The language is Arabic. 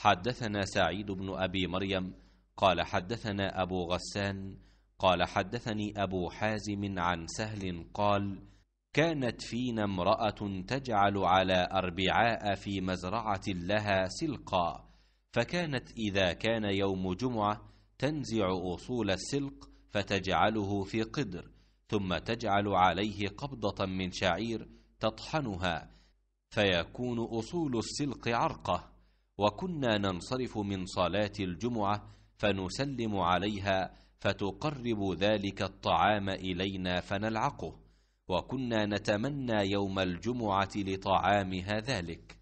حدثنا سعيد بن أبي مريم قال حدثنا أبو غسان قال حدثني أبو حازم عن سهل قال كانت فينا امرأة تجعل على أربعاء في مزرعة لها سلقا فكانت إذا كان يوم جمعة تنزع أصول السلق فتجعله في قدر ثم تجعل عليه قبضة من شعير تطحنها فيكون أصول السلق عرقه وكنا ننصرف من صلاة الجمعة فنسلم عليها فتقرب ذلك الطعام إلينا فنلعقه وكنا نتمنى يوم الجمعة لطعامها ذلك